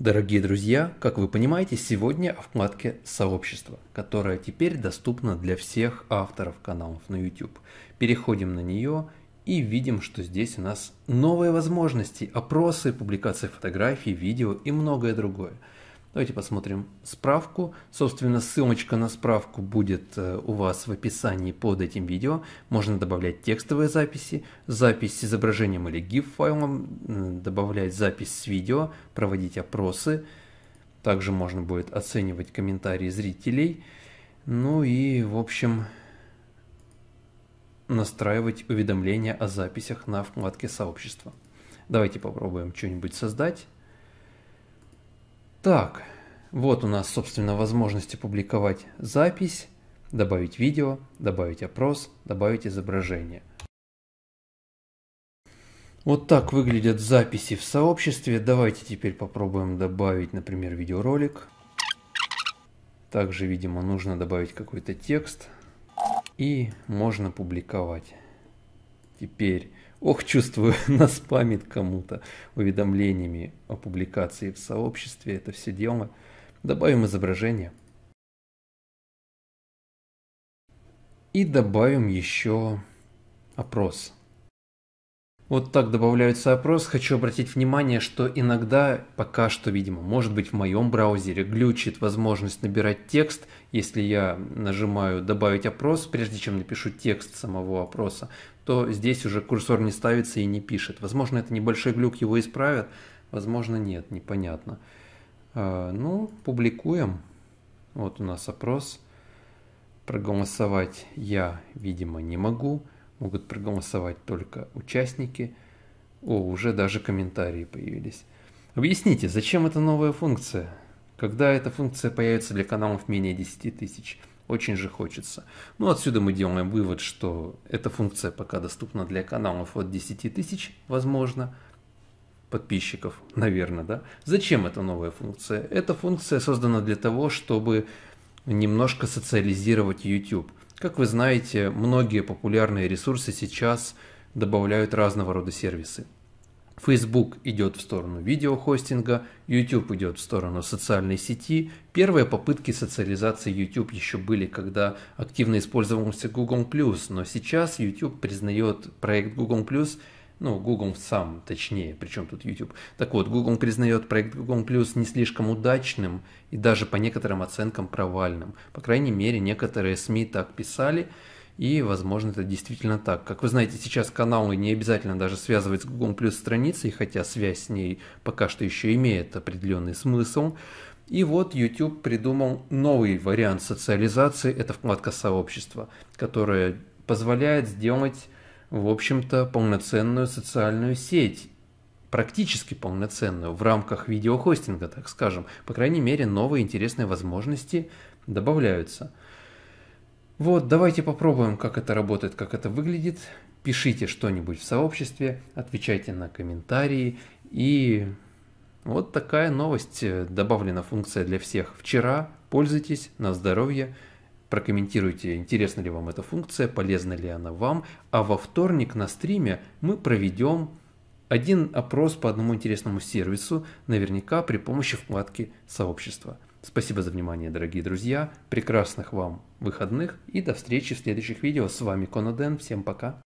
Дорогие друзья, как вы понимаете, сегодня о вкладке «Сообщество», которая теперь доступна для всех авторов каналов на YouTube. Переходим на нее и видим, что здесь у нас новые возможности, опросы, публикации фотографий, видео и многое другое. Давайте посмотрим справку. Собственно, ссылочка на справку будет э, у вас в описании под этим видео. Можно добавлять текстовые записи, запись с изображением или GIF-файлом, добавлять запись с видео, проводить опросы. Также можно будет оценивать комментарии зрителей. Ну и, в общем, настраивать уведомления о записях на вкладке сообщества. Давайте попробуем что-нибудь создать. Так, вот у нас, собственно, возможности публиковать запись, добавить видео, добавить опрос, добавить изображение. Вот так выглядят записи в сообществе. Давайте теперь попробуем добавить, например, видеоролик. Также, видимо, нужно добавить какой-то текст. И можно публиковать. Теперь Ох, чувствую, нас памят кому-то уведомлениями о публикации в сообществе это все дело. Добавим изображение. И добавим еще опрос. Вот так добавляется опрос. Хочу обратить внимание, что иногда, пока что, видимо, может быть в моем браузере глючит возможность набирать текст, если я нажимаю «Добавить опрос», прежде чем напишу текст самого опроса, то здесь уже курсор не ставится и не пишет. Возможно, это небольшой глюк, его исправят, возможно, нет, непонятно. А, ну, публикуем. Вот у нас опрос. Проголосовать я, видимо, не могу могут проголосовать только участники. О, уже даже комментарии появились. Объясните, зачем эта новая функция? Когда эта функция появится для каналов менее 10 тысяч? Очень же хочется. Ну, отсюда мы делаем вывод, что эта функция пока доступна для каналов от 10 тысяч, возможно, подписчиков, наверное, да? Зачем эта новая функция? Эта функция создана для того, чтобы немножко социализировать YouTube – как вы знаете, многие популярные ресурсы сейчас добавляют разного рода сервисы. Facebook идет в сторону видеохостинга, YouTube идет в сторону социальной сети. Первые попытки социализации YouTube еще были, когда активно использовался Google+, но сейчас YouTube признает проект Google+, ну, Google сам, точнее, причем тут YouTube. Так вот, Google признает проект Google Plus не слишком удачным и даже по некоторым оценкам провальным. По крайней мере, некоторые СМИ так писали, и, возможно, это действительно так. Как вы знаете, сейчас каналы не обязательно даже связывать с Google Plus страницей, хотя связь с ней пока что еще имеет определенный смысл. И вот YouTube придумал новый вариант социализации, это вкладка сообщества, которая позволяет сделать в общем-то, полноценную социальную сеть, практически полноценную, в рамках видеохостинга, так скажем. По крайней мере, новые интересные возможности добавляются. Вот, давайте попробуем, как это работает, как это выглядит. Пишите что-нибудь в сообществе, отвечайте на комментарии. И вот такая новость, э, добавлена функция для всех вчера. Пользуйтесь, на здоровье. Прокомментируйте, интересна ли вам эта функция, полезна ли она вам. А во вторник на стриме мы проведем один опрос по одному интересному сервису, наверняка при помощи вкладки Сообщества. Спасибо за внимание, дорогие друзья. Прекрасных вам выходных и до встречи в следующих видео. С вами Коноден. Всем пока.